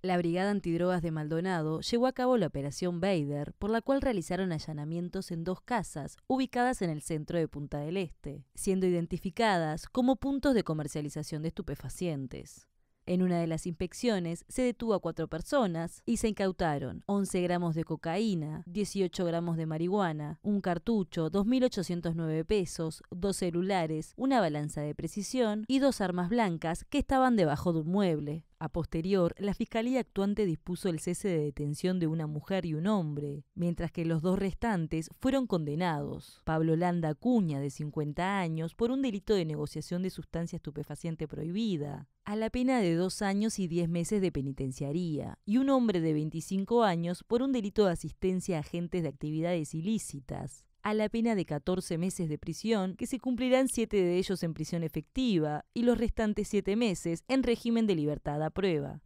La Brigada Antidrogas de Maldonado llevó a cabo la operación Bader, por la cual realizaron allanamientos en dos casas ubicadas en el centro de Punta del Este, siendo identificadas como puntos de comercialización de estupefacientes. En una de las inspecciones se detuvo a cuatro personas y se incautaron 11 gramos de cocaína, 18 gramos de marihuana, un cartucho, 2.809 pesos, dos celulares, una balanza de precisión y dos armas blancas que estaban debajo de un mueble. A posterior, la fiscalía actuante dispuso el cese de detención de una mujer y un hombre, mientras que los dos restantes fueron condenados. Pablo Landa Acuña, de 50 años, por un delito de negociación de sustancia estupefaciente prohibida, a la pena de dos años y diez meses de penitenciaría, y un hombre de 25 años por un delito de asistencia a agentes de actividades ilícitas, a la pena de 14 meses de prisión, que se cumplirán siete de ellos en prisión efectiva y los restantes siete meses en régimen de libertad a prueba.